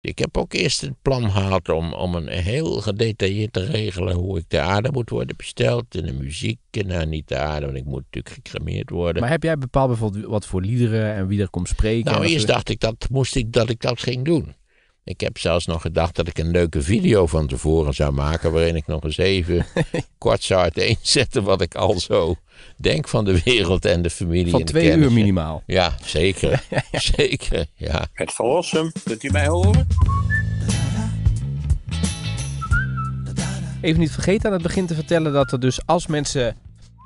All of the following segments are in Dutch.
Ik heb ook eerst het plan gehad om, om een heel gedetailleerd te regelen hoe ik de aarde moet worden besteld. En de muziek, en nou niet de aarde, want ik moet natuurlijk gecremeerd worden. Maar heb jij bepaald bijvoorbeeld wat voor liederen en wie er komt spreken? Nou, eerst dacht ik dat, moest ik dat ik dat ging doen. Ik heb zelfs nog gedacht dat ik een leuke video van tevoren zou maken. waarin ik nog eens even kort zou uiteenzetten. wat ik al zo denk van de wereld en de familie. Van twee uur minimaal. Ja, zeker. zeker, ja. Het verlossen, kunt u mij horen? Even niet vergeten aan het begin te vertellen dat er dus als mensen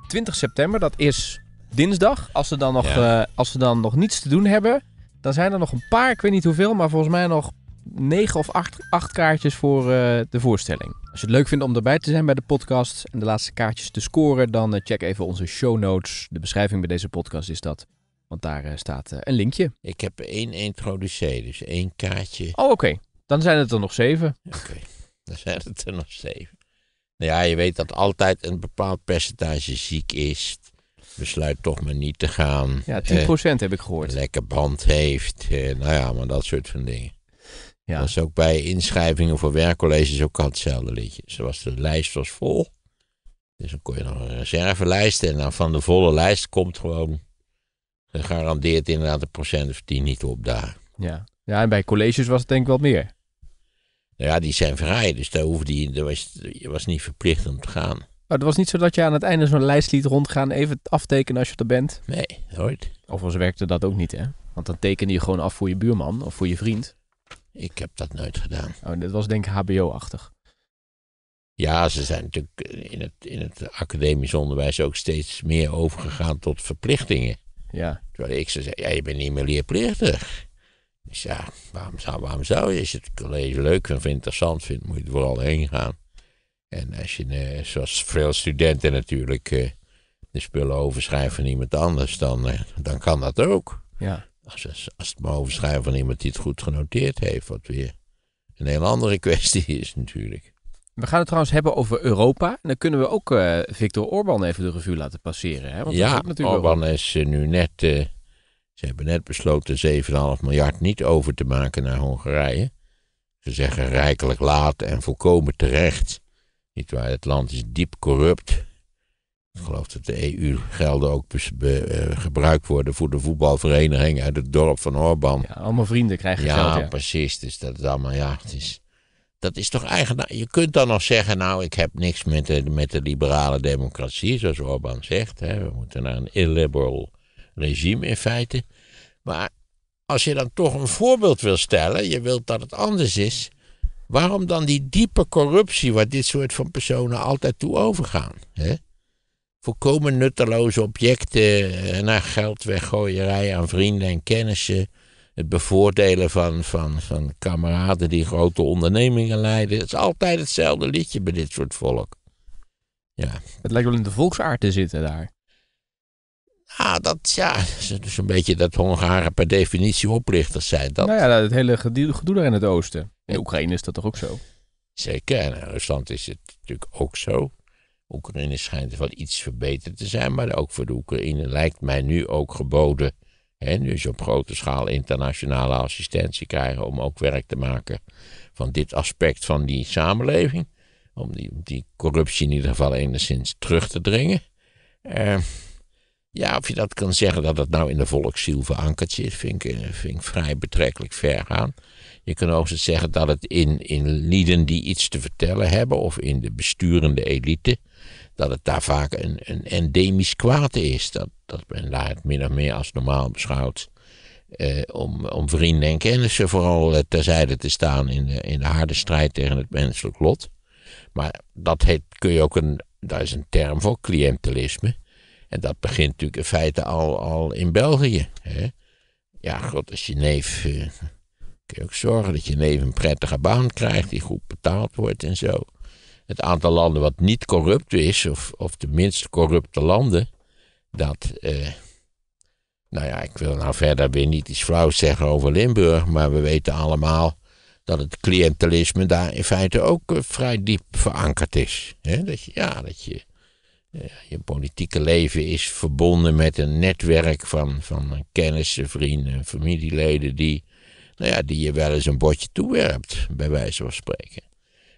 20 september, dat is dinsdag, als ze dan nog, eh, als ze dan nog niets te doen hebben, dan zijn er nog een paar, ik weet niet hoeveel, maar volgens mij nog negen of acht, acht kaartjes voor eh, de voorstelling. Als je het leuk vindt om erbij te zijn bij de podcast en de laatste kaartjes te scoren, dan eh, check even onze show notes. De beschrijving bij deze podcast is dat. Want daar eh, staat een linkje. Ik heb één introducee, dus één kaartje. Oh, oké. Dan zijn het er nog zeven. Oké, dan zijn het er nog zeven. Nou ja, je weet dat altijd een bepaald percentage ziek is. Besluit toch maar niet te gaan. Ja, 10% heb ik gehoord. Lekker band heeft. nou ja, maar dat soort van dingen. Ja. Dat was ook bij inschrijvingen voor werkcolleges ook al hetzelfde liedje. Zoals de lijst was vol. Dus dan kon je nog een reservelijst. En dan van de volle lijst komt gewoon gegarandeerd inderdaad een procent of tien niet op daar. Ja. ja, en bij colleges was het denk ik wat meer. ja, die zijn vrij, dus daar hoefde je, daar was, je was niet verplicht om te gaan. Maar nou, het was niet zo dat je aan het einde zo'n lijst liet rondgaan, even aftekenen als je er bent? Nee, nooit. Overigens werkte dat ook niet, hè? Want dan tekende je gewoon af voor je buurman of voor je vriend. Ik heb dat nooit gedaan. Oh, dat was denk ik HBO-achtig. Ja, ze zijn natuurlijk in het, in het academisch onderwijs ook steeds meer overgegaan tot verplichtingen. Ja. Terwijl ik ze zei, ja, je bent niet meer leerplichtig. Dus ja, waarom zou, waarom zou je? Als je het college leuk vindt of interessant vindt, moet je er vooral heen gaan. En als je, eh, zoals veel studenten natuurlijk, eh, de spullen overschrijven van iemand anders, dan, eh, dan kan dat ook. Ja. Als, als het maar overschrijven van iemand die het goed genoteerd heeft, wat weer een heel andere kwestie is natuurlijk. We gaan het trouwens hebben over Europa. En dan kunnen we ook uh, eh, Viktor Orban even de revue laten passeren. Hè? Want ja, Orban is eh, nu net. Eh, ze hebben net besloten 7,5 miljard niet over te maken naar Hongarije. Ze zeggen rijkelijk laat en volkomen terecht. Niet waar, het land is diep corrupt. Ik geloof dat de EU-gelden ook eh, gebruikt worden voor de voetbalvereniging uit het dorp van Orban. Ja, allemaal vrienden krijgen ja, geld. Ja, precies. Dus dat is allemaal, ja, het is, dat is toch eigenlijk. Nou, je kunt dan nog zeggen, nou, ik heb niks met de, met de liberale democratie, zoals Orban zegt. Hè. We moeten naar een illiberal regime in feite. Maar als je dan toch een voorbeeld wil stellen, je wilt dat het anders is. Waarom dan die diepe corruptie waar dit soort van personen altijd toe overgaan? Hè? volkomen nutteloze objecten eh, naar geld weggooierij aan vrienden en kennissen. Het bevoordelen van, van, van kameraden die grote ondernemingen leiden. Het is altijd hetzelfde liedje bij dit soort volk. Ja. Het lijkt wel in de volksaard te zitten daar. Ah, dat, ja, dus een beetje dat Hongaren per definitie oplichters zijn. Dat... Nou ja, het hele gedoe daar in het oosten. In Oekraïne is dat toch ook zo? Zeker, en in Rusland is het natuurlijk ook zo. Oekraïne schijnt wel iets verbeterd te zijn, maar ook voor de Oekraïne lijkt mij nu ook geboden. Hè, dus op grote schaal internationale assistentie krijgen om ook werk te maken van dit aspect van die samenleving. Om die, die corruptie in ieder geval enigszins terug te dringen. Ehm, ja, of je dat kan zeggen dat het nou in de volksziel verankerd zit, vind ik, eh, vind ik vrij betrekkelijk ver gaan. Je kan ook zeggen dat het in, in lieden die iets te vertellen hebben, of in de besturende elite, dat het daar vaak een, een endemisch kwaad is. Dat, dat men daar het min of meer als normaal beschouwt. Eh, om, om vrienden en kennissen vooral eh, terzijde te staan in de, in de harde strijd tegen het menselijk lot. Maar dat heet, kun je ook een, daar is een term voor, cliëntelisme. En dat begint natuurlijk in feite al, al in België. Hè? Ja, god, als je neef. Eh, kun je ook zorgen dat je neef een prettige baan krijgt, die goed betaald wordt en zo het aantal landen wat niet corrupt is, of, of de minst corrupte landen, dat. Eh, nou ja, ik wil nou verder weer niet iets flauws zeggen over Limburg, maar we weten allemaal dat het cliëntelisme daar in feite ook eh, vrij diep verankerd is. dat je, ja, dat je. Eh, je politieke leven is verbonden met een netwerk van, van kennissen, vrienden, familieleden die, nou ja, die je wel eens een bordje toewerpt, bij wijze van spreken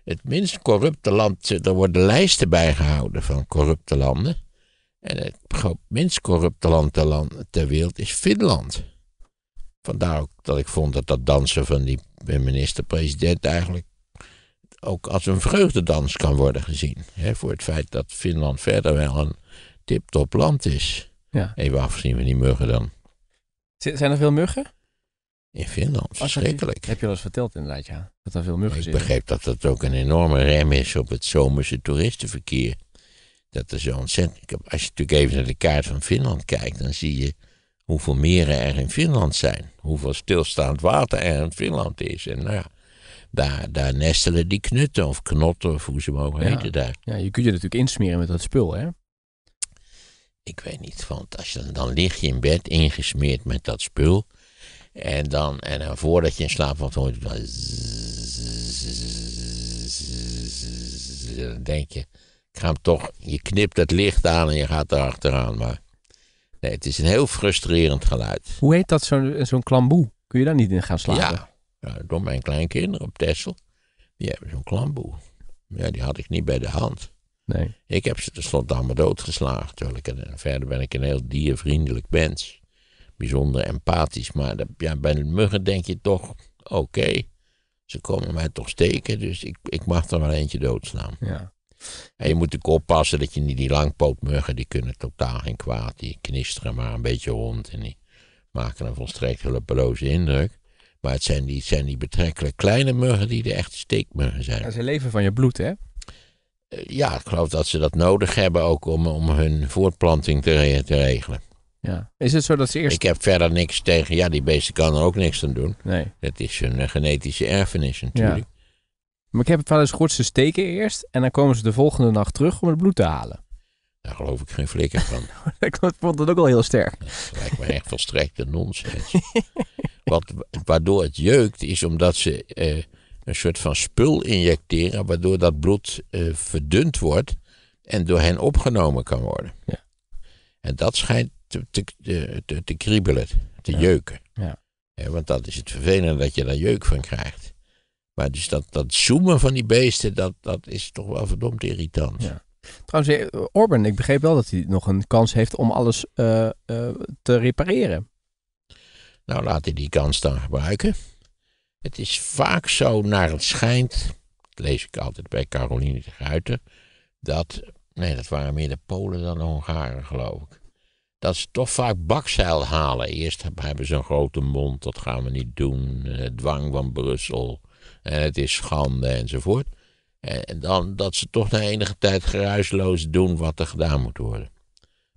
het minst corrupte land, er worden lijsten bijgehouden van corrupte landen. En het minst corrupte land ter, wereld is Finland. Vandaar ook dat ik vond dat dat dansen van die eh, minister-president eigenlijk ook als een vreugdedans kan worden gezien. Hè, voor het feit dat Finland verder wel een tip-top land is. Ja. Even afzien van die muggen dan. Zijn er veel muggen? In Finland, verschrikkelijk. heb je wel eens verteld inderdaad, ja. Dat er veel muggen zitten. Ik begreep dat dat ook een enorme rem is op het zomerse toeristenverkeer. Dat er zo ontzettend... Als je natuurlijk even naar de kaart van Finland kijkt, dan zie je hoeveel meren er in Finland zijn. Hoeveel stilstaand water er in Finland is. En nou ja, daar, daar nestelen die knutten of knotten of hoe ze mogen ja. heten daar. Ja, je kunt je natuurlijk insmeren met dat spul, hè? Ik weet niet, want als je, dan lig je in bed ingesmeerd met dat spul... En dan, en voordat je in slaap valt, hoor je dan... denk je, ik ga hem toch... Je knipt het licht aan en je gaat erachteraan, maar... Nee, het is een heel frustrerend geluid. Hoe heet dat, zo'n zo'n klamboe? Kun je daar niet in gaan slapen? Ja, door mijn kleinkinderen op Texel. Die hebben zo'n klamboe. Ja, die had ik niet bij de hand. Nee. Ik heb ze tenslotte allemaal doodgeslagen. Terwijl ik, verder ben ik een heel diervriendelijk mens bijzonder empathisch. Maar ja, bij de muggen denk je toch, oké, ze komen mij toch steken, dus ik, ik mag er wel eentje doodslaan. Ja. En je moet natuurlijk oppassen dat je niet die langpootmuggen, die kunnen totaal geen kwaad. Die knisteren maar een beetje rond en die maken een volstrekt hulpeloze indruk. Maar het zijn die, zijn die betrekkelijk kleine muggen die de echte steekmuggen zijn. Ja, ze leven van je bloed, hè? Eh, ja, ik geloof dat ze dat nodig hebben ook om, om hun voortplanting te, te regelen. Ja. Is het zo dat ze eerst... Ik heb verder niks tegen... Ja, die beesten kan er ook niks aan doen. Nee. Dat is hun eh, genetische erfenis natuurlijk. Ja. Maar ik heb het wel eens gehoord, ze steken eerst... en dan komen ze de volgende nacht terug om het bloed te halen. Daar geloof ik geen flikker van. ik vond dat ook wel heel sterk. Dat lijkt me echt volstrekte nonsens. Wat, waardoor het jeukt is omdat ze eh, een soort van spul injecteren... waardoor dat bloed eh, verdund wordt... en door hen opgenomen kan worden. Ja. En dat schijnt te, kriebelen, te jeuken. Ja. ja. want dat is het vervelende dat je daar jeuk van krijgt. Maar dus dat, dat zoomen van die beesten, dat, dat is toch wel verdomd irritant. Trouwens, eh, Orban, ik begreep wel dat hij nog een kans heeft om alles eh, eh, te repareren. Nou, laat hij die kans dan gebruiken. Het is vaak zo, naar het schijnt, dat lees ik altijd bij Caroline de Ruiter, dat, nee, dat waren meer de Polen dan de Hongaren, geloof ik, dat ze toch vaak bakzeil halen. Eerst hebben ze een grote mond, dat gaan we niet doen. Eh, dwang van Brussel. En eh, het is schande enzovoort. Eh, en dan dat ze toch na enige tijd geruisloos doen wat er gedaan moet worden.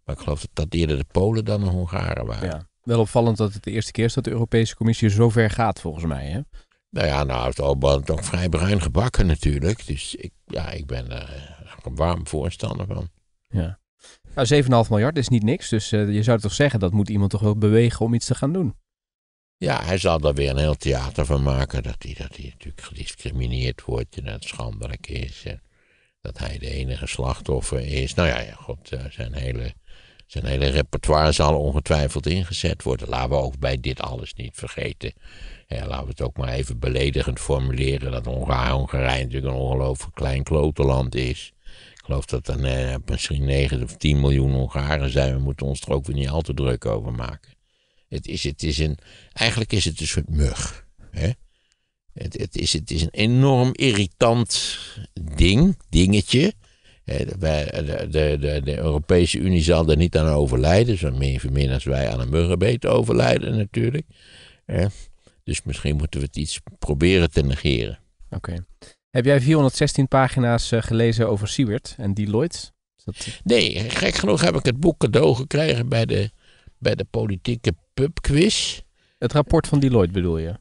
Maar ik geloof dat dat eerder de Polen dan de Hongaren waren. Ja. Wel opvallend dat het de eerste keer is dat de Europese Commissie zo ver gaat, volgens mij. Hè? Nou ja, nou is Orbán toch vrij bruin gebakken natuurlijk. Dus ik, ja, ik ben er een warm voorstander van. Ja. Nou, 7,5 miljard is niet niks. Dus eh, je zou toch zeggen, dat moet iemand toch wel bewegen om iets te gaan doen. Ja, hij zal daar weer een heel theater van maken. Dat hij, dat hij natuurlijk gediscrimineerd wordt en dat het schandelijk is. En dat hij de enige slachtoffer is. Nou ja, ja god, eh, zijn hele, zijn hele repertoire zal ongetwijfeld ingezet worden. Laten we ook bij dit alles niet vergeten. Ja, laten we het ook maar even beledigend formuleren dat Hongarije natuurlijk een ongelooflijk klein klotenland is geloof dat er eh, misschien 9 of 10 miljoen Hongaren zijn. We moeten ons er ook weer niet al te druk over maken. Het is, het is een, eigenlijk is het een soort mug. Hè? Het, het, is, het is een enorm irritant ding, dingetje. De, de, de, de, Europese Unie zal er niet aan overlijden. Zo meer, meer als wij aan een muggenbeet overlijden natuurlijk. Dus misschien moeten we het iets proberen te negeren. Oké. Heb jij 416 pagina's eh, gelezen over Siewert en Deloitte? Dat... Nee, gek genoeg heb ik het boek cadeau gekregen bij de, bij de politieke pubquiz. Het rapport van Deloitte bedoel je?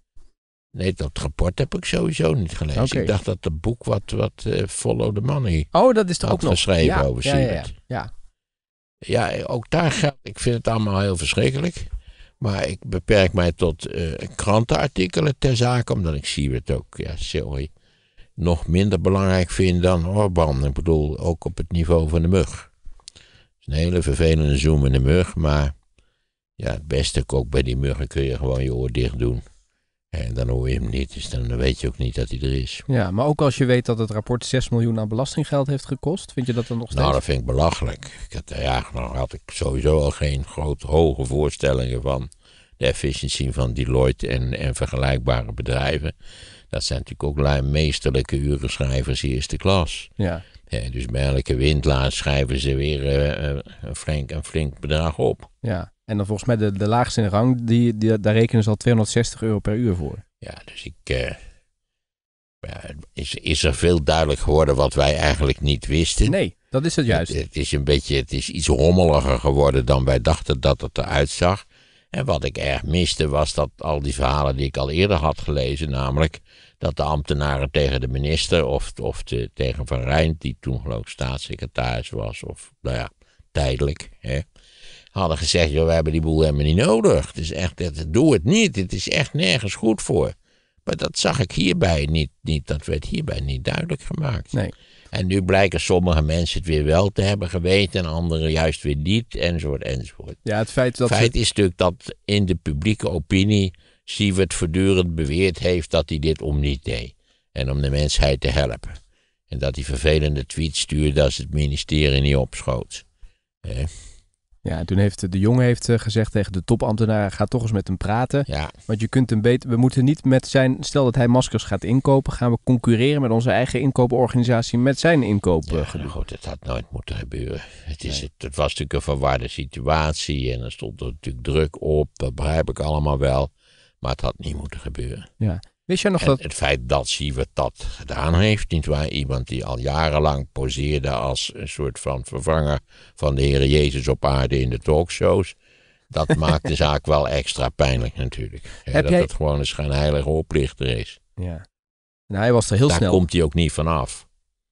Nee, dat rapport heb ik sowieso niet gelezen. Ik dacht dat het boek wat, wat eh, Follow the Money oh, dat is toch ook nog. geschreven over ja, ja, ja, ja. ook daar geldt. Ik vind het allemaal heel verschrikkelijk. Maar ik beperk mij tot eh, krantenartikelen ter zake, omdat ik zie ook. Ja, sorry nog minder belangrijk vind dan Orbán. Ik bedoel, ook op het niveau van de mug. Het is een hele vervelende in de mug, maar ja, het beste ook bij die muggen kun je gewoon je oor dicht doen. En dan hoor je hem niet, dus dan weet je ook niet dat hij er is. Ja, maar ook als je weet dat het rapport 6 miljoen aan belastinggeld heeft gekost, vind je dat dan nog nou, steeds? Nou, dat vind ik belachelijk. Ik had, ja, nou had ik sowieso al geen grote hoge voorstellingen van de efficiëntie van Deloitte en, en vergelijkbare bedrijven. Dat zijn natuurlijk ook meesterlijke urenschrijvers eerste klas. Ja. ja dus bij elke windlaar schrijven ze weer eh, eh, een, flink, een flink bedrag op. Ja, en dan volgens mij de, de laagste in rang, die, die, daar rekenen ze al 260 euro per uur voor. Ja, dus ik... Eh, is, is er veel duidelijk geworden wat wij eigenlijk niet wisten? Nee, dat is het juist. het, is een beetje, het is iets rommeliger geworden dan wij dachten dat het eruit zag. En wat ik erg miste was dat al die verhalen die ik al eerder had gelezen, namelijk dat de ambtenaren tegen de minister of, of de, tegen Van Rijn, die toen geloof ik staatssecretaris was, of nou ja, tijdelijk, hè, hadden gezegd, joh, we hebben die boel helemaal niet nodig. Het is echt, het, doe het niet, het is echt nergens goed voor. Maar dat zag ik hierbij niet, niet dat werd hierbij niet duidelijk gemaakt. Nee. En nu blijken sommige mensen het weer wel te hebben geweten en anderen juist weer niet, enzovoort, enzovoort. Ja, het feit, dat feit is natuurlijk dat in de publieke opinie Sievert voortdurend beweerd heeft dat hij dit om niet deed. En om de mensheid te helpen. En dat hij vervelende tweets stuurde als het ministerie niet opschoot. Eh. Ja, toen heeft de jongen heeft eh, gezegd tegen de topambtenaar: ga toch eens met hem praten. Ja. Want je kunt hem beter. We moeten niet met zijn. Stel dat hij maskers gaat inkopen, gaan we concurreren met onze eigen inkooporganisatie met zijn inkoop. Ja, goed, dat had nooit moeten gebeuren. Het, is, het, was natuurlijk een verwarde situatie en er stond er natuurlijk druk op. Dat begrijp ik allemaal wel. Maar het had niet moeten gebeuren. Ja nog en Het feit dat Sievert dat gedaan heeft, waar? Iemand die al jarenlang poseerde als een soort van vervanger van de Heer Jezus op aarde in de talkshows. Dat maakt de zaak wel extra pijnlijk natuurlijk. dat het gewoon een schijnheilige oplichter is. Ja. Nou, hij was er heel Daar snel. Daar komt hij ook niet vanaf.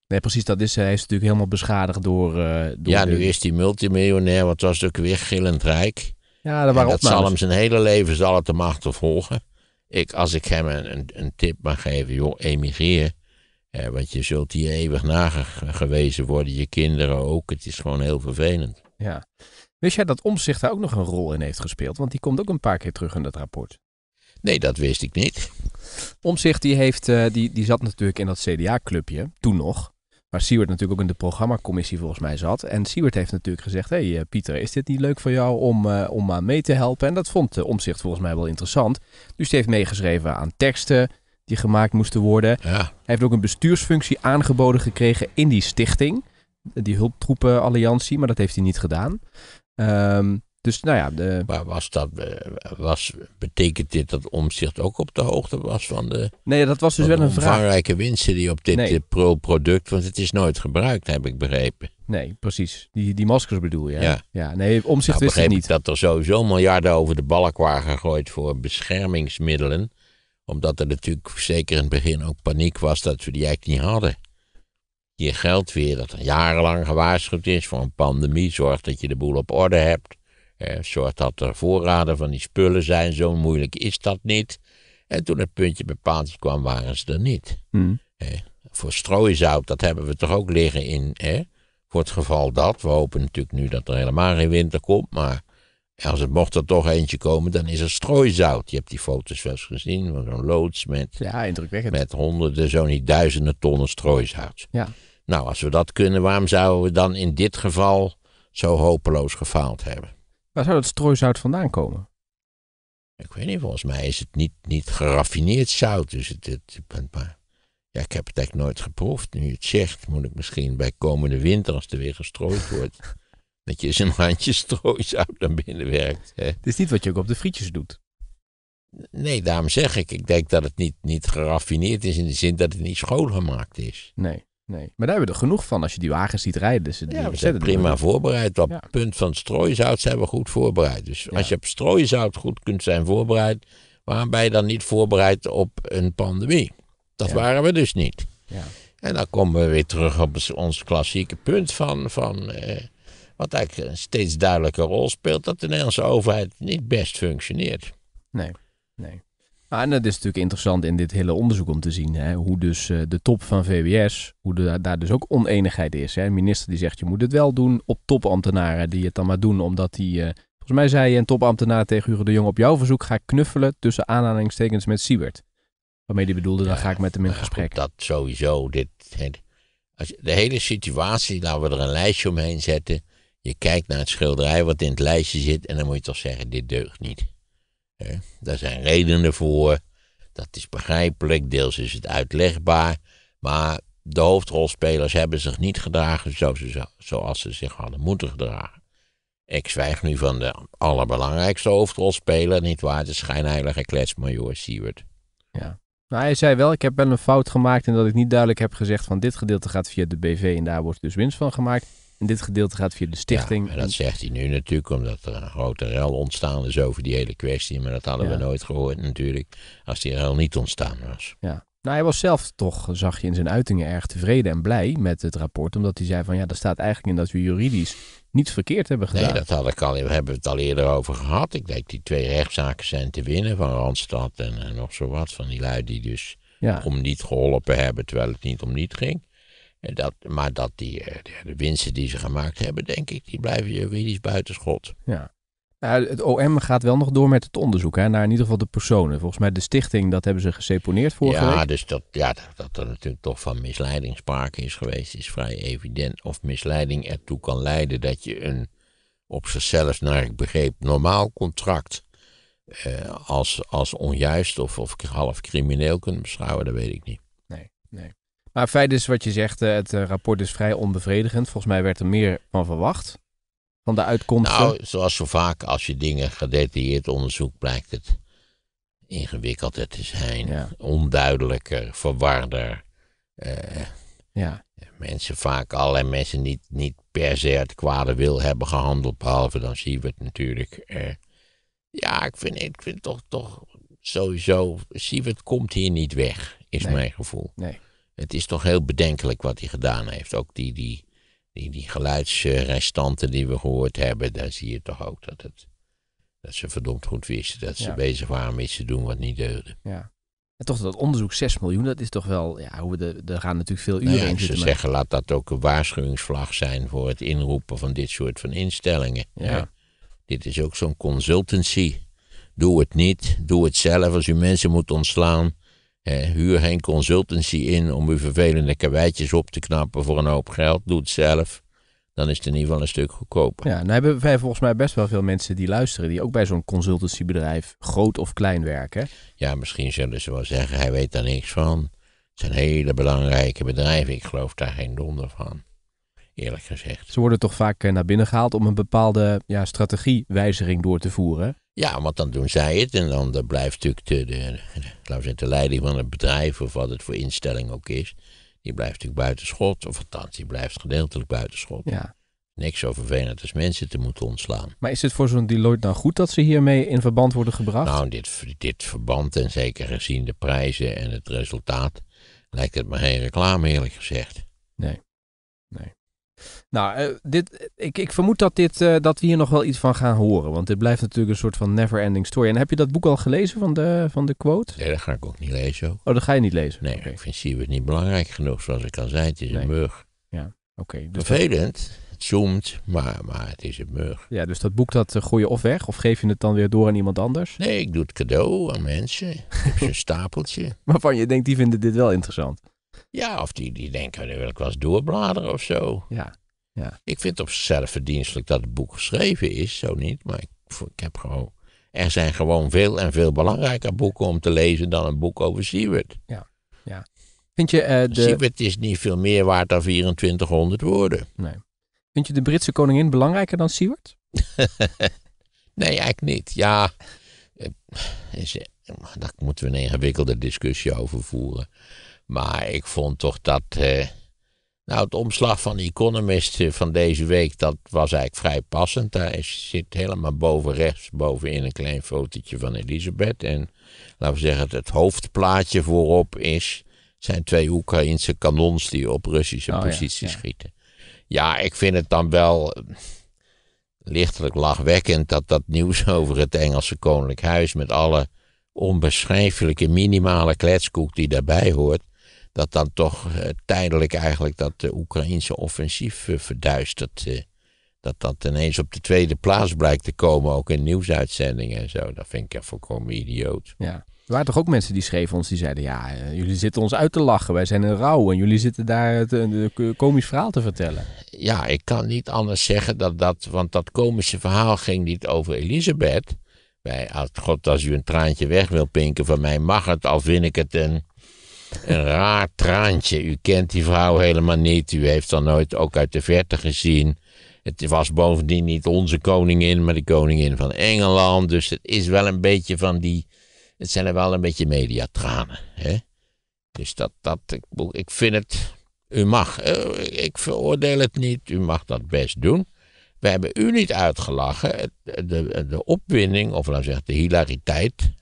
Nee, precies. Dat is, hij is natuurlijk helemaal beschadigd door... Eh, door ja, nu is hij multimiljonair, want het was natuurlijk weer gillend rijk. Ja, dat waren zal hem zijn hele leven zal het hem volgen ik, als ik hem een, een, tip mag geven, joh, emigreer. Eh, want je zult hier eeuwig nagewezen worden, je kinderen ook. Het is gewoon heel vervelend. Ja. Wist jij dat Omzicht daar ook nog een rol in heeft gespeeld? Want die komt ook een paar keer terug in dat rapport. Nee, dat wist ik niet. Omzicht die heeft, eh, die, die zat natuurlijk in dat CDA-clubje, toen nog maar Siewert natuurlijk ook in de programmacommissie volgens mij zat. En Siewert heeft natuurlijk gezegd, hey, eh, Pieter, is dit niet leuk voor jou om, eh, om aan mee te helpen? En dat vond de omzicht volgens mij wel interessant. Dus hij heeft meegeschreven aan teksten die gemaakt moesten worden. Hij heeft ook een bestuursfunctie aangeboden gekregen in die stichting. Die hulptroepenalliantie, maar dat heeft hij niet gedaan. Um, dus nou ja. De... Maar was dat, eh, was, betekent dit dat Omzicht ook op de hoogte was van de. Nee, dat was dus wel een vraag. belangrijke winsten die op dit eh, pro-product. Want het is nooit gebruikt, heb ik begrepen. Nee, precies. Die, die maskers bedoel je. Ja. ja. Nee, Omzicht nou, wist het niet. dat er sowieso miljarden over de balk waren gegooid voor beschermingsmiddelen. Omdat er natuurlijk zeker in het begin ook paniek was dat we die eigenlijk niet hadden je geld weer, dat er jarenlang gewaarschuwd is voor een pandemie, zorgt dat je de boel op orde hebt soort eh, dat er voorraden van die spullen zijn, zo moeilijk is dat niet. En toen het puntje bepaald kwam, waren ze er niet. Hmm. Eh, voor strooizout, dat hebben we toch ook liggen in, voor het geval dat. We hopen natuurlijk nu dat er helemaal geen winter komt, maar als het mocht er toch eentje komen, dan is er strooizout. Je hebt die foto's wel eens gezien van zo'n loods met, ja, met honderden, zo niet duizenden tonnen strooizout. Ja. Nou, als we dat kunnen, waarom zouden we dan in dit geval zo hopeloos gefaald hebben? Waar zou dat strooizout vandaan komen? Ik weet niet, volgens mij is het niet, niet geraffineerd zout. Dus het, het, ja, ik heb het eigenlijk nooit geproefd. Nu je het zegt, moet ik misschien bij komende winter, als er weer gestrooid wordt, dat je eens een handje strooizout naar binnen werkt. Hè. Het is niet wat je ook op de frietjes doet. Nee, daarom zeg ik. Ik denk dat het niet, niet geraffineerd is in de zin dat het niet schoongemaakt is. Nee. Nee. Maar daar hebben we er genoeg van als je die wagens ziet rijden. Dus die zijn prima voorbereid. op ja. punt van strooizout zijn we goed voorbereid. Dus als je op strooizout goed kunt zijn voorbereid, waarom ben je dan niet voorbereid op een pandemie? Dat waren we dus niet. En dan komen we weer terug op ons klassieke punt van, van eh, wat eigenlijk een steeds duidelijke rol speelt, dat de Nederlandse overheid niet best functioneert. Nee, nee. Ah, en dat is natuurlijk interessant in dit hele onderzoek om te zien hè, hoe dus eh, de top van VWS, hoe daar dus ook oneenigheid is. Hè. Een minister die zegt je moet het wel doen, op topambtenaren die het dan maar doen omdat die, eh, volgens mij zei je een topambtenaar tegen Hugo de Jong op jouw verzoek ga ik knuffelen tussen aanhalingstekens met Siebert. Waarmee die bedoelde, dan ga ik met hem in nou gesprek. dat sowieso, dit, als, de hele situatie, laten we er een lijstje omheen zetten. Je kijkt naar het schilderij wat in het lijstje zit en dan moet je toch zeggen dit deugt niet daar zijn redenen voor. Dat is begrijpelijk, deels is het uitlegbaar. Maar de hoofdrolspelers hebben zich niet gedragen zoals ze, zoals ze zich hadden moeten gedragen. Ik zwijg nu van de allerbelangrijkste hoofdrolspeler, nietwaar? De schijnheilige kletsmajoor Siewert. Ja. Nou, hij zei wel, ik heb wel een fout gemaakt in dat ik niet duidelijk heb gezegd van dit gedeelte gaat via de BV en daar wordt dus winst van gemaakt. En dit gedeelte gaat via de stichting. Ja, en dat zegt hij nu natuurlijk omdat er een grote rel ontstaan is over die hele kwestie. Maar dat hadden we nooit gehoord natuurlijk als die rel niet ontstaan was. Ja. Nou, hij was zelf toch, zag je in zijn uitingen, erg tevreden en blij met het rapport. Omdat hij zei van ja, daar staat eigenlijk in dat we juridisch niets verkeerd hebben gedaan. Nee, dat had ik al, hebben we het al eerder over gehad. Ik denk die twee rechtszaken zijn te winnen van Randstad en, en nog zo wat. Van die lui die dus om niet geholpen hebben terwijl het niet om niet ging. Dat, maar dat die, eh, de winsten die ze gemaakt hebben, denk ik, die blijven juridisch buitenschot. Ja. Nou, het OM gaat wel nog door met het onderzoek hè, naar in ieder geval de personen. Volgens mij de stichting, dat hebben ze geseponeerd vorige ja, Dus dat, ja, dat, dat er natuurlijk toch van misleiding sprake is geweest, is vrij evident. Of misleiding ertoe kan leiden dat je een op zichzelf, naar ik begreep, normaal contract eh, als, als onjuist of, of half crimineel kunt beschouwen, dat weet ik niet. Nee, nee. Maar feit is wat je zegt, eh, het eh, rapport is vrij onbevredigend. Volgens mij werd er meer van verwacht. Van de uitkomsten. Nou, zoals zo vaak, als je dingen gedetailleerd onderzoekt, blijkt het ingewikkelder te zijn, onduidelijker, verwarder. Eh, ja. Mensen vaak, allerlei mensen niet, niet per se het kwade wil hebben gehandeld, behalve dan zien we het natuurlijk. ja, ik vind, ik vind toch, toch sowieso, het komt hier niet weg, is mijn gevoel. Nee. Het is toch heel bedenkelijk wat hij gedaan heeft. Ook die, die, die, die geluidsrestanten die we gehoord hebben, daar zie je toch ook dat, het, dat ze verdomd goed wisten dat ze bezig waren met iets te doen wat niet deugde. Ja. En toch dat onderzoek 6 miljoen, dat is toch wel, ja, hoe we er gaan natuurlijk veel uren nou ja, in Ze zeggen, laat dat ook een waarschuwingsvlag zijn voor het inroepen van dit soort van instellingen. ja. Dit is ook zo'n consultancy. Doe het niet, doe het zelf. Als u mensen moet ontslaan, eh, huur geen consultancy in om uw vervelende karweitjes op te knappen voor een hoop geld. Doe het zelf. Dan is het in ieder geval een stuk goedkoper. Ja, nou hebben wij volgens mij best wel veel mensen die luisteren. die ook bij zo'n consultancybedrijf, groot of klein werken. Ja, misschien zullen ze wel zeggen: hij weet daar niks van. Het zijn hele belangrijke bedrijven. Ik geloof daar geen donder van. Eerlijk gezegd. Ze worden toch vaak eh, naar binnen gehaald om een bepaalde ja, strategiewijziging door te voeren. Ja, want dan doen zij het en dan, blijft natuurlijk de, de, de, de, de leiding van het bedrijf of wat het voor instelling ook is, die blijft natuurlijk buitenschot. Of althans, die blijft gedeeltelijk buitenschot. Ja. Niks zo vervelend als mensen te moeten ontslaan. Maar is het voor zo'n Deloitte nou goed dat ze hiermee in verband worden gebracht? Nou, dit, dit verband en zeker gezien de prijzen en het resultaat lijkt het me geen reclame eerlijk gezegd. Nee. Nou, eh, dit, ik, ik vermoed dat, dit, eh, dat we hier nog wel iets van gaan horen. Want dit blijft natuurlijk een soort van never-ending story. En heb je dat boek al gelezen van de, van de quote? Nee, dat ga ik ook niet lezen. Oh, dat ga je niet lezen? Nee, ik vind het niet belangrijk genoeg, zoals ik al zei. Het is een mug. Ja, oké. Dus Vervelend. Het zoomt, maar, maar het is een mug. Ja, dus dat boek dat uh, gooi je of weg? Of geef je het dan weer door aan iemand anders? Nee, ik doe het cadeau aan mensen. ik heb een stapeltje. Waarvan je denkt, die vinden dit wel interessant. Ja, of die, die denken, nou, dat wil ik wel eens doorbladeren of zo. Ja, ja. Ik vind het op zichzelf verdienstelijk dat het boek geschreven is, zo niet. Maar ik, ik heb gewoon... Er zijn gewoon veel en veel belangrijker boeken om te lezen dan een boek over Siewert. Ja, ja. Vind je, eh, de... Siewert is niet veel meer waard dan 2400 woorden. Nee. Vind je de Britse koningin belangrijker dan Siewert? nee, eigenlijk niet. Ja, eh, eh, daar moeten we een ingewikkelde discussie over voeren. Maar ik vond toch dat. Eh, nou, het omslag van The Economist eh, van deze week, dat was eigenlijk vrij passend. Daar zit helemaal boven rechts, bovenin een klein fotootje van Elisabeth. En laten we zeggen, het hoofdplaatje voorop is, zijn twee Oekraïnse kanons die op Russische oh posities schieten. Ja, ik vind het dan wel lichtelijk lachwekkend dat dat nieuws over het Engelse Koninklijk Huis met alle onbeschrijfelijke minimale kletskoek die daarbij hoort, dat dan toch eh, tijdelijk eigenlijk dat de Oekraïnse offensief eh, verduistert. Eh, dat dat ineens op de tweede plaats blijkt te komen, ook in nieuwsuitzendingen en zo. Dat vind ik echt volkomen idioot. Ja. Er waren toch ook mensen die schreven ons, die zeiden, ja, jullie zitten ons uit te lachen, wij zijn een rouw en jullie zitten daar het, een komisch verhaal te vertellen. Ja, ik kan niet anders zeggen dat dat, want dat komische verhaal ging niet over Elisabeth. wij als, God, als u een traantje weg wil pinken van mij, mag het, al vind ik het een een raar traantje. U kent die vrouw helemaal niet. U heeft haar nooit ook uit de verte gezien. Het was bovendien niet onze koningin, maar de koningin van Engeland. Dus het is wel een beetje van die. Het zijn er wel een beetje mediatranen. Hè? Dus dat, dat ik, ik vind het. U mag, eh, ik veroordeel het niet, u mag dat best doen. We hebben u niet uitgelachen. De, de opwinding, of laten nou we zeggen de hilariteit,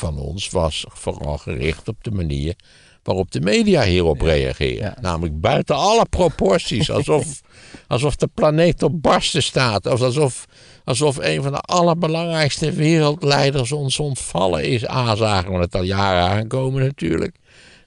van ons was vooral gericht op de manier waarop de media hierop reageren. Namelijk buiten alle proporties. Alsof, alsof de planeet op barsten staat. alsof, alsof een van de allerbelangrijkste wereldleiders ons ontvallen is. aanzagen. Ah, we het al jaren aankomen natuurlijk.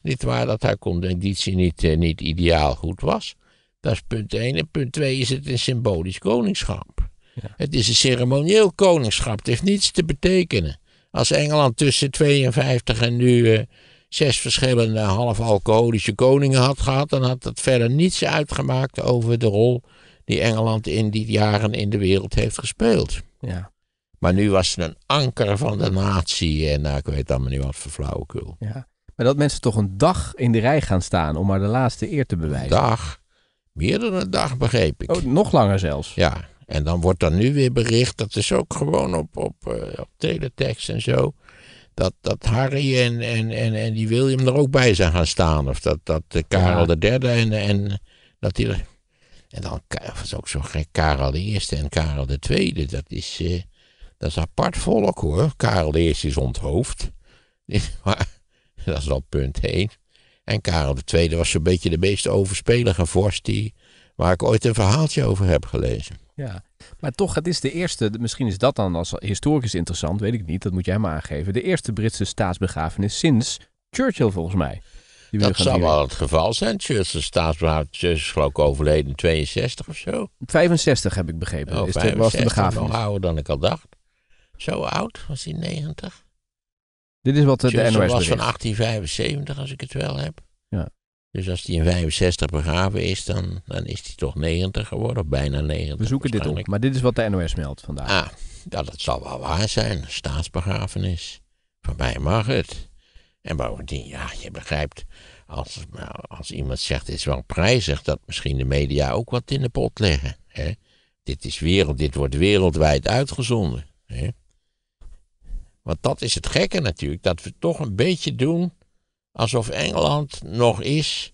Niet waar dat haar conditie niet, eh, niet ideaal goed was. Dat is punt 1. En punt 2 is het een symbolisch koningschap. Het is een ceremonieel koningschap. Het heeft niets te betekenen. Als Engeland tussen 52 en nu eh, zes verschillende half-alcoholische koningen had gehad, dan had dat verder niets uitgemaakt over de rol die Engeland in die jaren in de wereld heeft gespeeld. Ja. Maar nu was het een anker van de natie en nou, ik weet allemaal niet wat voor flauwekul. Ja. Maar dat mensen toch een dag in de rij gaan staan om maar de laatste eer te bewijzen. Een dag? Meer dan een dag, begreep ik. Oh, nog langer zelfs. Ja. En dan wordt er nu weer bericht, dat is ook gewoon op, op, eh, op teletext en zo. Dat, dat Harry en, en, en, en die William er ook bij zijn gaan staan. Of dat, dat eh, Karel ja. de derde en, en dat die er, En dan was ook zo gek Karel de eerste en Karel de tweede. Dat is, uh, dat is apart volk hoor. Karel de eerste is onthoofd. dat is al punt 1. En Karel de tweede was zo'n beetje de meest overspelige vorst die, waar ik ooit een verhaaltje over heb gelezen. Ja, maar toch, het is de eerste, misschien is dat dan als historisch interessant, weet ik niet, dat moet jij maar aangeven. De eerste Britse staatsbegrafenis sinds Churchill volgens mij. Dat zou wel het geval zijn. Churchill is geloof ik overleden in 62 of zo. 65 heb ik begrepen. Oh, is was de begrafenis. Nog ouder dan ik al dacht. Zo oud was hij, 90. Dit is wat de, was van 1875 als ik het wel heb. Dus als die in 65 begraven is, dan, dan is die toch 90 geworden, of bijna 90. We zoeken dit op, maar dit is wat de NOS meldt vandaag. Ah, dat, nou, dat zal wel waar zijn. Staatsbegrafenis. Van mij mag het. En bovendien, ja, je begrijpt, als, nou, als iemand zegt het is wel prijzig, dat misschien de media ook wat in de pot leggen. Hè? Dit, is wereld, dit wordt wereldwijd uitgezonden. Hè? Want dat is het gekke natuurlijk, dat we toch een beetje doen alsof Engeland nog is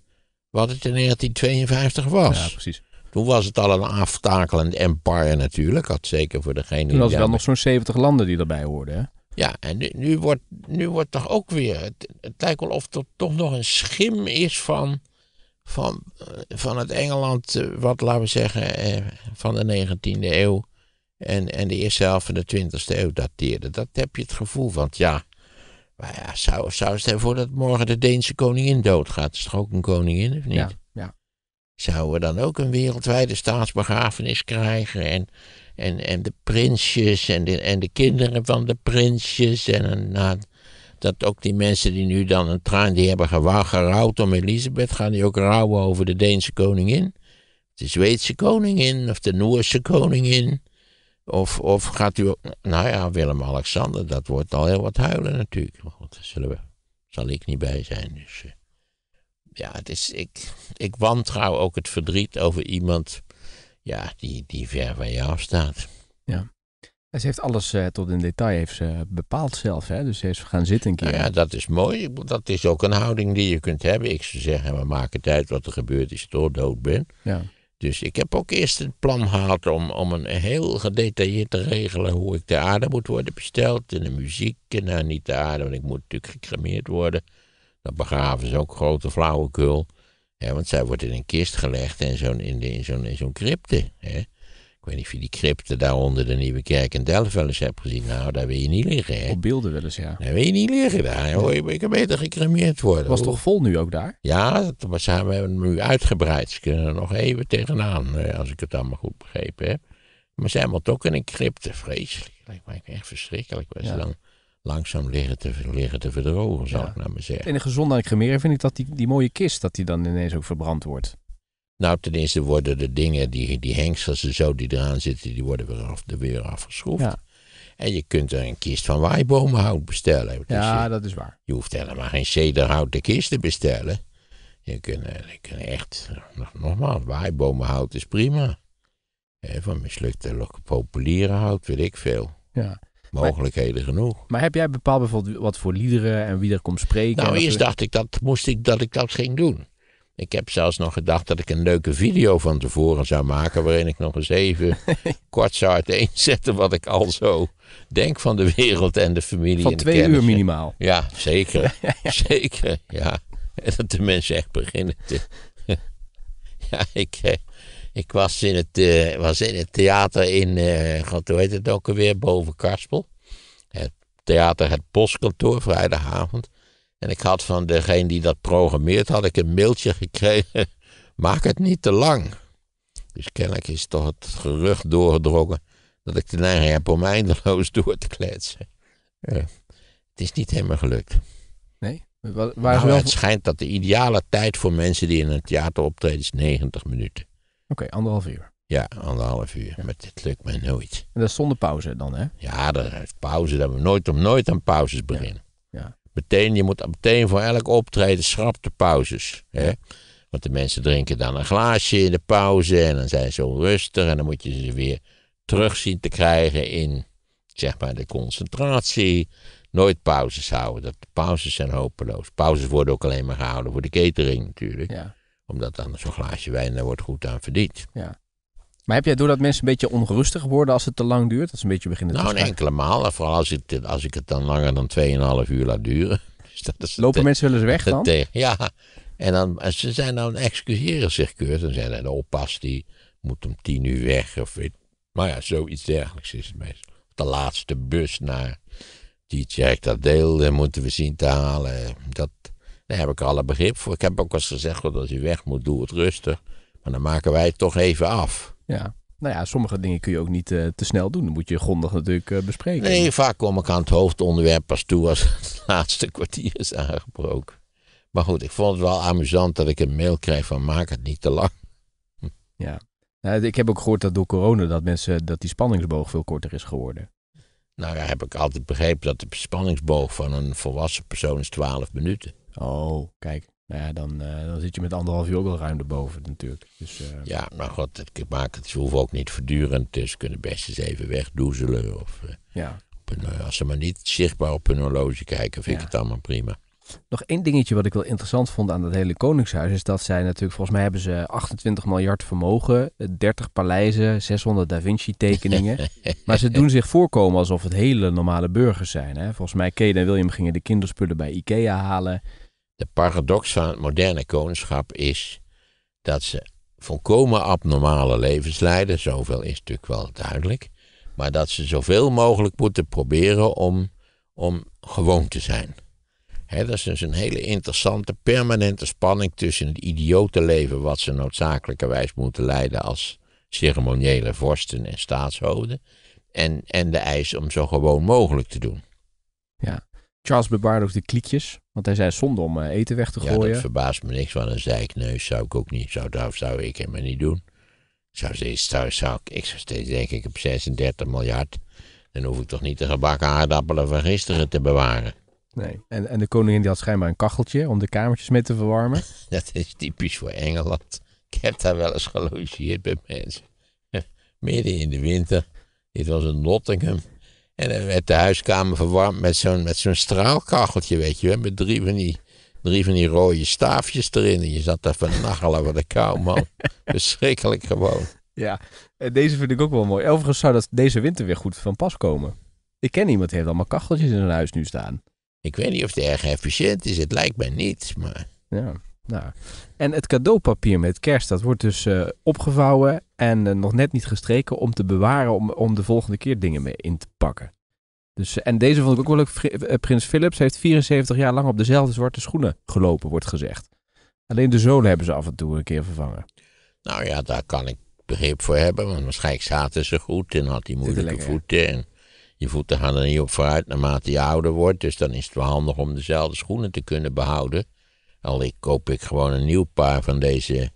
wat het in 1952 was. Ja, precies. Toen was het al een aftakelend empire natuurlijk. Had zeker voor degene die. Toen was er wel nog zo'n 70 landen die erbij hoorden. Hè? Ja, en nu, wordt, nu wordt toch ook weer. Het, het lijkt wel of er toch nog een schim is van. van, eh, van het Engeland, eh, wat laten we zeggen. Eh, van de 19e eeuw. En, en de eerste helft van de 20e eeuw dateerde. Dat heb je het gevoel van. Ja, maar ja, zou, zou ervoor voor dat morgen de Deense koningin doodgaat. gaat, is toch ook een koningin, of niet? Ja, ja. Zouden we dan ook een wereldwijde staatsbegrafenis krijgen? En, en, en de prinsjes en de, en de kinderen van de prinsjes. En, nou, dat ook die mensen die nu dan een traan, die hebben gerouwd om Elisabeth, gaan die ook rouwen over de Deense koningin? De Zweedse koningin of de Noorse koningin? Of, of gaat u. Nou ja, Willem-Alexander, dat wordt al heel wat huilen natuurlijk. Maar daar zullen we, zal ik niet bij zijn. Dus eh. ja, het is, ik, ik wantrouw ook het verdriet over iemand ja, die, die ver van je af staat. Ja. ze heeft alles eh, tot in detail heeft ze bepaald zelf. Hè? Dus ze heeft gaan zitten een keer. Nou ja, dat is mooi. Dat is ook een houding die je kunt hebben. Ik zou zeggen, we maken tijd wat er gebeurd is door dood ben. Ja. Dus ik heb ook eerst het plan gehad om, om een heel gedetailleerd te regelen hoe ik de aarde moet worden besteld. En de muziek, en nou, niet de aarde, want ik moet natuurlijk gecremeerd worden. Dat begraven ze ook grote flauwekul. Hè, want zij wordt in een kist gelegd en zo in, in zo'n zo'n crypte. Hè weet niet of je die crypte daaronder de Nieuwe Kerk in Delft wel eens hebt gezien. Nou, daar wil je niet liggen, hè? Op beelden wel eens, ja. Daar wil je niet liggen, daar. Hoor, je, ik heb beter gecremeerd worden. Was toch vol nu ook daar? Ja, dat we hebben hem nu uitgebreid. Ze kunnen er nog even tegenaan, eh, als ik het allemaal goed begrepen heb. Maar zijn moet toch in een crypte, vreselijk. Lijkt mij echt verschrikkelijk. Waar ja. dan langzaam liggen te, te verdrogen, zou ik naar nou me zeggen. In enige gezondheid aan cremeren vind ik dat die, die mooie kist, dat die dan ineens ook verbrand wordt. Nou, ten eerste worden de dingen, die, die hengsels en zo die eraan zitten, die worden weer, af, weer afgeschroefd. Ja. En je kunt er een kist van waaibomenhout bestellen. ja, dat is waar. Je hoeft helemaal geen zederhouten kist te bestellen. Je kunt, eh, je kunt echt, nog, nogmaals, waaibomenhout is prima. He, van mislukte populiere hout, weet ik veel. Ja. Mogelijkheden genoeg. Maar heb jij bepaald bijvoorbeeld wat voor liederen en wie er komt spreken? Nou, eerst dacht ik dat, moest ik dat ik dat ging doen. Ik heb zelfs nog gedacht dat ik een leuke video van tevoren zou maken. waarin ik nog eens even kort zou uiteenzetten. wat ik al zo denk van de wereld en de familie. Van twee uur minimaal. Ja, zeker. zeker, ja. dat de mensen echt beginnen te. ja, ik, eh, ik was, in het, eh, was in het theater in. Uh, God, hoe heet het ook alweer? Boven Karspel. Het theater Het Postkantoor, vrijdagavond. En ik had van degene die dat programmeert, had ik een mailtje gekregen. Maak het niet te lang. Dus kennelijk is toch het gerucht doorgedrongen dat ik de neiging heb om eindeloos door te kletsen. Ja. Het is niet helemaal gelukt. Nee? Waar, nou, Het schijnt dat de ideale tijd voor mensen die in een theater optreden is 90 minuten. Oké, anderhalf uur. Ja, anderhalf uur. Maar dit lukt mij nooit. En dat is zonder pauze dan, hè? Ja, dat is pauze. Dat we nooit om nooit aan pauzes beginnen. Meteen, je moet meteen voor elk optreden schrap de pauzes. Hè? Want de mensen drinken dan een glaasje in de pauze en dan zijn ze onrustig en dan moet je ze weer terug zien te krijgen in zeg maar de concentratie. Nooit pauzes houden. Dat, pauzes zijn hopeloos. Pauzes worden ook alleen maar gehouden voor de catering natuurlijk. Ja. Omdat dan zo'n glaasje wijn, daar wordt goed aan verdiend. Ja. Maar heb jij doordat mensen een beetje ongerustig worden als het te lang duurt? Dat is een beetje beginnen nou, te een enkele maal. Vooral als ik, als ik het dan langer dan 2,5 uur laat duren. Dus dat Lopen mensen wel eens weg dan? ja. En dan, ze zijn nou een excuseren zich keurig. Dan zijn er de oppas die moet om tien uur weg. Of weet, maar ja, zoiets dergelijks is het meestal. De laatste bus naar die check dat deel moeten we zien te halen. Dat, daar heb ik alle begrip voor. Ik heb ook eens gezegd, dat als je weg moet, doe het rustig. Maar dan maken wij het toch even af. Ja. Nou ja, sommige dingen kun je ook niet eh, te snel doen. Dan moet je grondig natuurlijk eh, bespreken. Nee, vaak kom ik aan het hoofdonderwerp pas toe als het laatste kwartier is aangebroken. Maar goed, ik vond het wel amusant dat ik een mail kreeg van maak het niet te lang. Ja, nou, ik heb ook gehoord dat door corona dat mensen dat die spanningsboog veel korter is geworden. Nou ja, heb ik altijd begrepen dat de spanningsboog van een volwassen persoon is 12 minuten. Oh, kijk. Nou ja, dan, eh, dan zit je met anderhalf uur ook al ruim erboven natuurlijk. Dus, eh, Ja, maar god, het maakt het. Ze hoeven ook niet voortdurend. Dus ze kunnen best eens even wegdoezelen. Of, eh, ja. Een, als ze maar niet zichtbaar op hun horloge kijken, vind ik het allemaal prima. Nog één dingetje wat ik wel interessant vond aan dat hele Koningshuis is dat zij natuurlijk, volgens mij hebben ze 28 miljard vermogen, 30 paleizen, 600 Da Vinci tekeningen. maar ze doen zich voorkomen alsof het hele normale burgers zijn. Hè? Volgens mij, Kate en William gingen de kinderspullen bij Ikea halen. De paradox van het moderne koningschap is dat ze volkomen abnormale levens leiden, zoveel is natuurlijk wel duidelijk, maar dat ze zoveel mogelijk moeten proberen om, om gewoon te zijn. dat is dus een hele interessante, permanente spanning tussen het idiote leven wat ze noodzakelijkerwijs moeten leiden als ceremoniële vorsten en staatshoofden, en, en de eis om zo gewoon mogelijk te doen. Ja, Charles bewaarde ook de kliekjes. Want hij zei zonde om eh, eten weg te gooien'. ja, dat verbaast me niks. Van een zeikneus zou ik ook niet. Zou, dat zou ik helemaal niet doen. Zou steeds, zou, zou, ik zou steeds denken ik op 36 miljard. Dan hoef ik toch niet de gebakken aardappelen van gisteren te bewaren. Nee. En, en de koningin die had schijnbaar een kacheltje om de kamertjes mee te verwarmen. dat is typisch voor Engeland. Ik heb daar wel eens gelogeerd bij mensen. Midden in de winter. Dit was een Nottingham. En dan werd de huiskamer verwarmd met zo'n, met zo'n straalkacheltje, weet je wel. Met drie van, die, drie van die rode staafjes erin. En je zat daar van nacht wat de kou, man. Verschrikkelijk gewoon. Ja, deze vind ik ook wel mooi. Overigens zou dat deze winter weer goed van pas komen. Ik ken iemand die heeft allemaal kacheltjes in zijn huis nu staan. Ik weet niet of het erg efficiënt is. Het lijkt mij niet, maar... Ja. Nou. En het cadeaupapier met kerst, dat wordt dus eh, opgevouwen en eh, nog net niet gestreken om te bewaren om, om de volgende keer dingen mee in te pakken. Dus, eh, en deze vond ik ook wel leuk. Prins Philips heeft 74 jaar lang op dezelfde zwarte schoenen gelopen, wordt gezegd. Alleen de zolen hebben ze af en toe een keer vervangen. Nou ja, daar kan ik begrip voor hebben, want waarschijnlijk zaten ze goed en had hij moeilijke lekker, voeten. En je voeten gaan er niet op vooruit naarmate je ouder wordt, dus dan is het wel handig om dezelfde schoenen te kunnen behouden. Al ik, koop ik gewoon een nieuw paar van deze,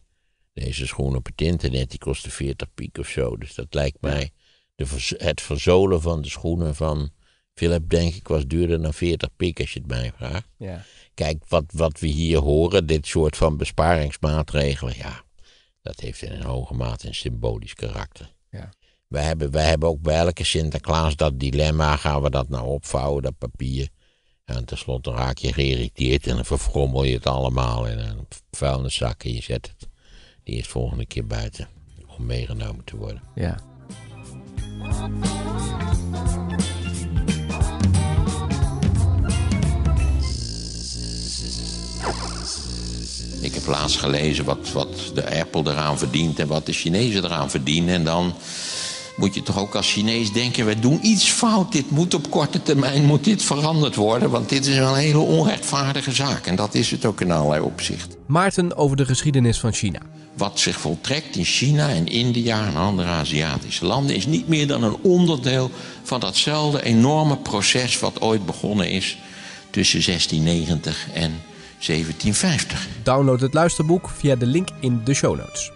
deze schoenen op het internet. Die kosten 40 piek of zo. Dus dat lijkt mij. De, het verzolen van de schoenen van Philip, denk ik, was duurder dan 40 piek als je het mij vraagt. Ja. Kijk, wat, wat we hier horen, dit soort van besparingsmaatregelen, ja, dat heeft in een hoge mate een symbolisch karakter. Ja. Wij, hebben, wij hebben ook bij elke Sinterklaas dat dilemma, gaan we dat nou opvouwen, dat papier. En tenslotte raak je geïrriteerd en dan verfrommel je het allemaal in een vuilniszak en je zet het de volgende keer buiten om meegenomen te worden. Ja. Ik heb laatst gelezen wat, wat de Apple eraan verdient en wat de Chinezen eraan verdienen. En dan moet je toch ook als Chinees denken: we doen iets fout. Dit moet op korte termijn moet dit veranderd worden, want dit is een hele onrechtvaardige zaak. En dat is het ook in allerlei opzichten. Maarten over de geschiedenis van China. Wat zich voltrekt in China en India en andere Aziatische landen is niet meer dan een onderdeel van datzelfde enorme proces wat ooit begonnen is tussen 1690 en 1750. Download het luisterboek via de link in de show notes.